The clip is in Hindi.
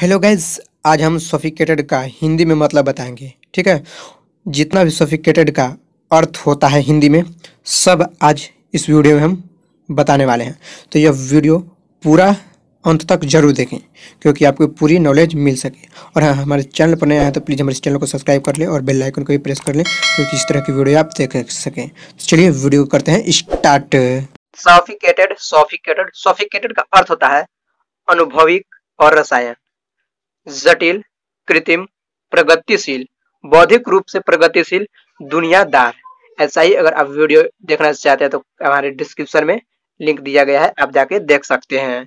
हेलो गाइज आज हम सोफिकेटेड का हिंदी में मतलब बताएंगे ठीक है जितना भी सोफिकेटेड का अर्थ होता है हिंदी में सब आज इस वीडियो में हम बताने वाले हैं तो यह वीडियो पूरा अंत तक जरूर देखें क्योंकि आपको पूरी नॉलेज मिल सके और हाँ हमारे चैनल पर नए आए तो प्लीज़ हमारे चैनल को सब्सक्राइब कर लें और बेल आइकन को भी प्रेस कर लें क्योंकि इस तरह की वीडियो आप देख सकें तो चलिए वीडियो करते हैं स्टार्ट सोफिकेटेड सोफिकेटेड सोफिकेटेड का अर्थ होता है अनुभविक और रसायन जटिल कृत्रिम प्रगतिशील बौद्धिक रूप से प्रगतिशील दुनियादार ऐसा ही अगर आप वीडियो देखना चाहते हैं तो हमारे डिस्क्रिप्शन में लिंक दिया गया है आप जाके देख सकते हैं